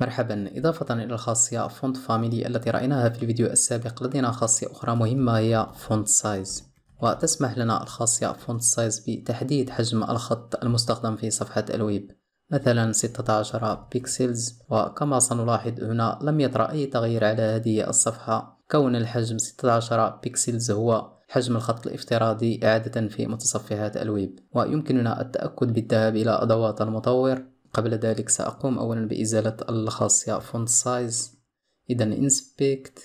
مرحبا إضافة إلى الخاصية فونت فاميلي التي رأيناها في الفيديو السابق لدينا خاصية أخرى مهمة هي فونت سايز وتسمح لنا الخاصية فونت سايز بتحديد حجم الخط المستخدم في صفحة الويب مثلا 16 بيكسلز وكما سنلاحظ هنا لم يطرأ أي تغيير على هذه الصفحة كون الحجم 16 بيكسلز هو حجم الخط الافتراضي عادة في متصفحات الويب ويمكننا التأكد بالذهاب إلى أدوات المطور قبل ذلك سأقوم أولا بإزالة الخاصية font size إذا inspect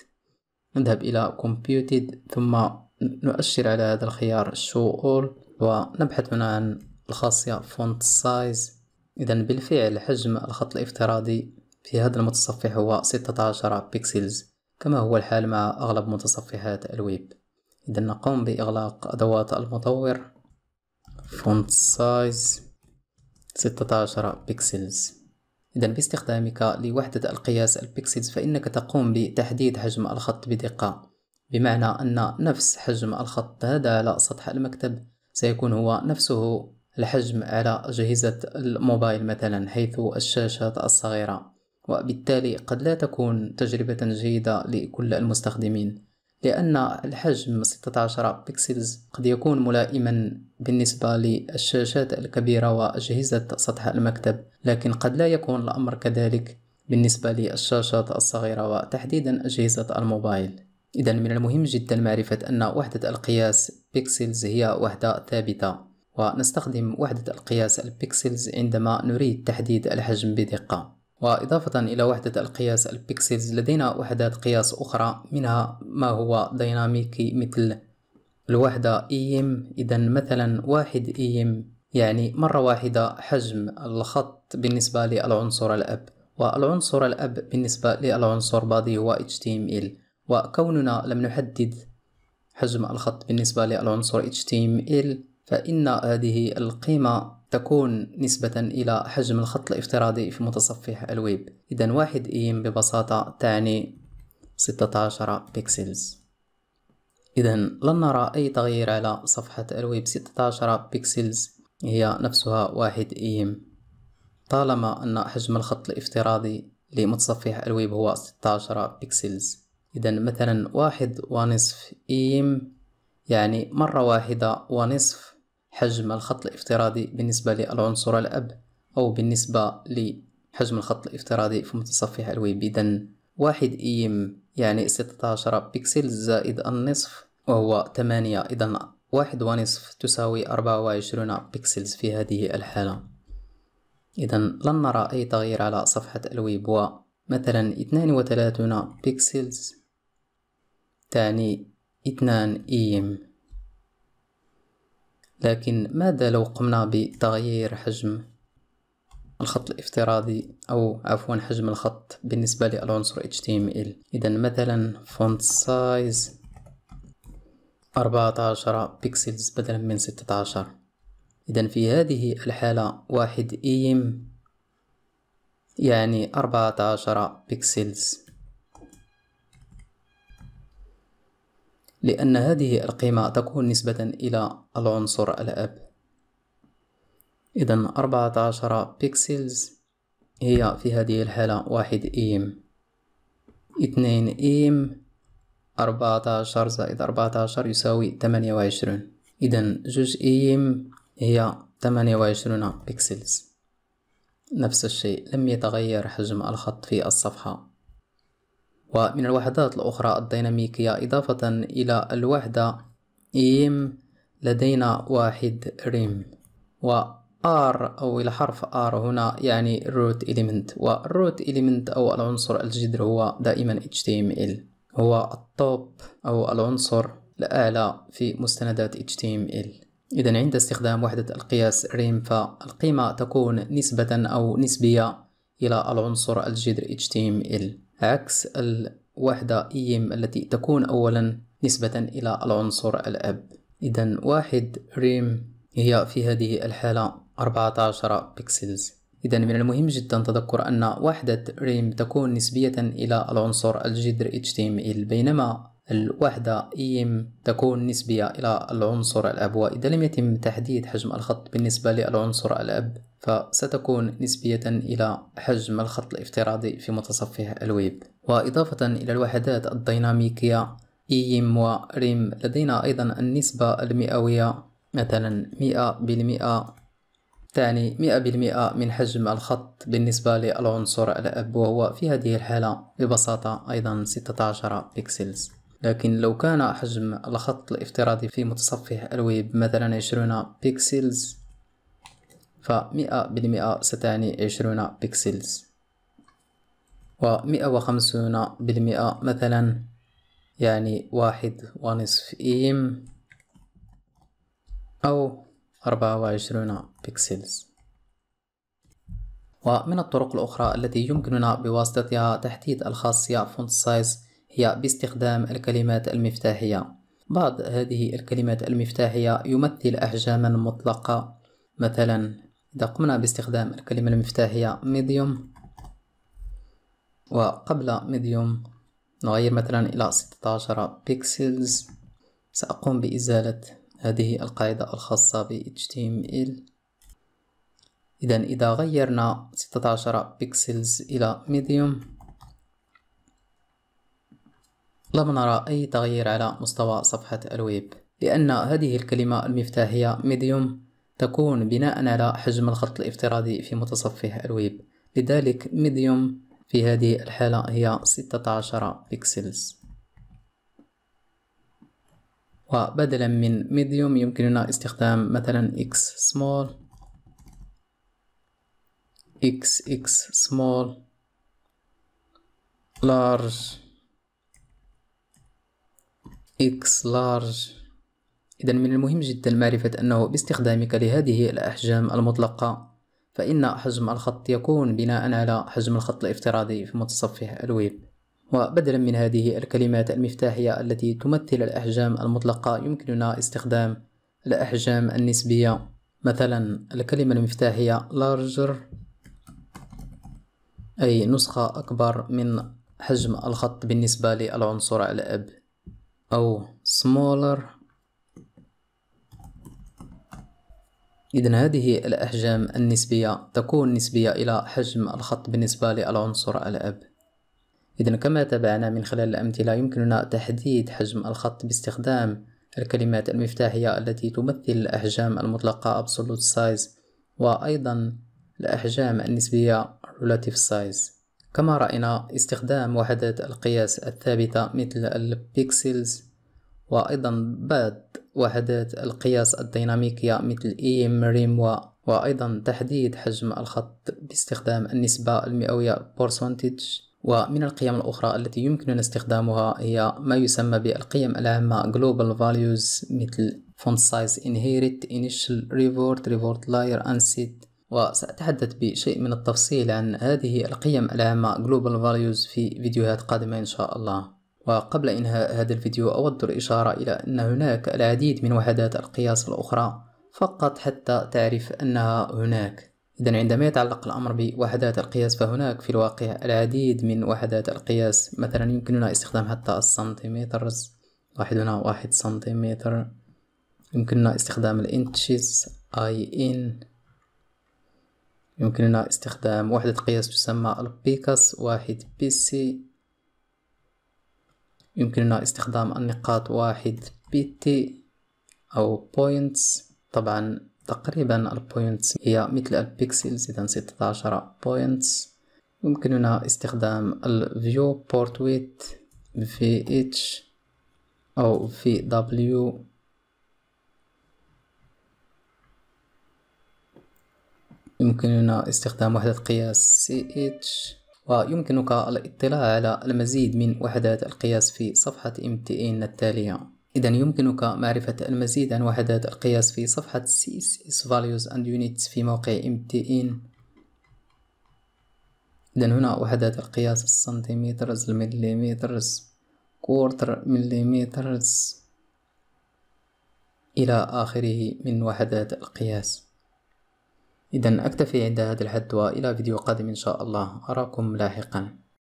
نذهب إلى computed ثم نؤشر على هذا الخيار show all ونبحث هنا عن الخاصية font size إذا بالفعل حجم الخط الافتراضي في هذا المتصفح هو 16 بيكسلز كما هو الحال مع أغلب متصفحات الويب إذا نقوم بإغلاق أدوات المطور font size 16 بيكسلز إذا باستخدامك لوحدة القياس البيكسلز فإنك تقوم بتحديد حجم الخط بدقة بمعنى أن نفس حجم الخط هذا على سطح المكتب سيكون هو نفسه الحجم على أجهزة الموبايل مثلا حيث الشاشات الصغيرة وبالتالي قد لا تكون تجربة جيدة لكل المستخدمين لأن الحجم 16 بيكسلز قد يكون ملائما بالنسبة للشاشات الكبيرة وأجهزة سطح المكتب لكن قد لا يكون الأمر كذلك بالنسبة للشاشات الصغيرة وتحديدا أجهزة الموبايل إذا من المهم جدا معرفة أن وحدة القياس بيكسلز هي وحدة ثابتة ونستخدم وحدة القياس البيكسلز عندما نريد تحديد الحجم بدقة وإضافة إلى وحدة القياس البكسلز لدينا وحدات قياس أخرى منها ما هو ديناميكي مثل الوحدة إيم e إذا مثلا واحد إيم e يعني مرة واحدة حجم الخط بالنسبة للعنصر الأب والعنصر الأب بالنسبة للعنصر بادي هو HTML وكوننا لم نحدد حجم الخط بالنسبة للعنصر HTML فإن هذه القيمة تكون نسبة إلى حجم الخط الافتراضي في متصفح الويب إذا واحد إيم ببساطة تعني 16 بيكسلز إذا لن نرى أي تغيير على صفحة الويب 16 بيكسلز هي نفسها واحد إيم طالما أن حجم الخط الافتراضي لمتصفح الويب هو 16 بيكسلز إذا مثلا واحد ونصف إيم يعني مرة واحدة ونصف حجم الخط الافتراضي بالنسبة للعنصر الأب أو بالنسبة لحجم الخط الافتراضي في متصفح الويب إذن واحد إيم يعني ستاشر بكسل زائد النصف وهو ثمانية إذن واحد ونصف تساوي أربعة وعشرون بكسلز في هذه الحالة إذا لن نرى أي تغيير على صفحة الويب ومثلا اثنان وثلاثون بكسلز تعني اثنان إيم لكن ماذا لو قمنا بتغيير حجم الخط الافتراضي أو عفوا حجم الخط بالنسبة للعنصر HTML إذا مثلا font size 14 بيكسلز بدلا من 16 إذا في هذه الحالة واحد إيم يعني 14 بيكسلز لأن هذه القيمة تكون نسبة إلى العنصر الأب إذا 14 بيكسلز هي في هذه الحالة واحد إيم اثنين إيم 14 زائد 14 يساوي 28 إذا جوج إيم هي 28 بيكسلز نفس الشيء لم يتغير حجم الخط في الصفحة ومن الوحدات الأخرى الديناميكية إضافة إلى الوحدة إيم لدينا واحد ريم و R أو الحرف R هنا يعني root element root element أو العنصر الجذر هو دائما HTML هو الطوب أو العنصر الأعلى في مستندات HTML إذا عند استخدام وحدة القياس ريم فالقيمة تكون نسبة أو نسبية إلى العنصر الجذر HTML عكس الوحدة إيم e التي تكون أولا نسبة إلى العنصر الأب إذا واحد ريم هي في هذه الحالة 14 بيكسلز إذا من المهم جدا تذكر أن وحدة ريم تكون نسبية إلى العنصر الجذر HTML بينما الوحدة إيم تكون نسبية إلى العنصر الأب وإذا لم يتم تحديد حجم الخط بالنسبة للعنصر الأب فستكون نسبية إلى حجم الخط الافتراضي في متصفح الويب وإضافة إلى الوحدات الديناميكية إيم و لدينا أيضا النسبة المئوية مثلا مئة بالمئة تعني مئة بالمئة من حجم الخط بالنسبة للعنصر الأب وهو في هذه الحالة ببساطة أيضا 16 بيكسلز لكن لو كان حجم الخط الافتراضي في متصفح الويب مثلا 20 بيكسلز فمئة بالمئة ستعني 20 بيكسلز ومئة وخمسون بالمئة مثلا يعني واحد ونصف إيم أو أربعة وعشرون بيكسلز ومن الطرق الأخرى التي يمكننا بواسطتها تحديد الخاصية font size هي باستخدام الكلمات المفتاحية بعض هذه الكلمات المفتاحية يمثل أحجاما مطلقة مثلا إذا قمنا باستخدام الكلمة المفتاحية medium وقبل medium نغير مثلا إلى 16 بيكسلز سأقوم بإزالة هذه القاعدة الخاصة ب HTML إذا إذا غيرنا 16 بيكسلز إلى medium لم نرى أي تغيير على مستوى صفحة الويب لأن هذه الكلمة المفتاحية ميديوم تكون بناء على حجم الخط الافتراضي في متصفح الويب لذلك ميديوم في هذه الحالة هي 16 بيكسلز وبدلا من ميديوم يمكننا استخدام مثلا x small x x small large إكس لارج إذا من المهم جدا معرفة أنه باستخدامك لهذه الأحجام المطلقة فإن حجم الخط يكون بناء على حجم الخط الافتراضي في متصفح الويب وبدلا من هذه الكلمات المفتاحية التي تمثل الأحجام المطلقة يمكننا استخدام الأحجام النسبية مثلا الكلمة المفتاحية larger أي نسخة أكبر من حجم الخط بالنسبة للعنصر الأب أو smaller إذا هذه الأحجام النسبية تكون نسبية إلى حجم الخط بالنسبة للعنصر الأب إذا كما تابعنا من خلال الأمثلة يمكننا تحديد حجم الخط باستخدام الكلمات المفتاحية التي تمثل الأحجام المطلقة absolute size وأيضا الأحجام النسبية relative size كما رأينا استخدام وحدات القياس الثابتة مثل البيكسلز وأيضا بعض وحدات القياس الديناميكية مثل إيم ريم وأيضا تحديد حجم الخط باستخدام النسبة المئوية بورسونتيج ومن القيم الأخرى التي يمكننا استخدامها هي ما يسمى بالقيم العامة Global Values مثل Font Size Inherit Initial Reward Reward Layer Unset وسأتحدث بشيء من التفصيل عن هذه القيم العامة Global Values في فيديوهات قادمة إن شاء الله وقبل إنهاء هذا الفيديو أود الإشارة إلى أن هناك العديد من وحدات القياس الأخرى فقط حتى تعرف أنها هناك إذا عندما يتعلق الأمر بوحدات القياس فهناك في الواقع العديد من وحدات القياس مثلا يمكننا استخدام حتى السنتيمتر واحد هنا واحد سنتيمتر يمكننا استخدام الانتشز اي ان يمكننا استخدام وحدة قياس تسمى البيكاس واحد بي سي يمكننا استخدام النقاط واحد بي تي أو بوينتس طبعا تقريبا البوينتس هي مثل البيكسلز إذا ستة عشر بوينتس يمكننا استخدام الفيو بورت ويت في اتش أو في دبليو يمكننا استخدام وحدة قياس CH ويمكنك الاطلاع على المزيد من وحدات القياس في صفحة MTN التالية إذا يمكنك معرفة المزيد عن وحدات القياس في صفحة CSS Values and Units في موقع MTN إذا هنا وحدات القياس السنتيمتر المليمتر كورتر مليمترز إلى آخره من وحدات القياس إذا أكتفي عند هذا الحد وإلى فيديو قادم إن شاء الله أراكم لاحقا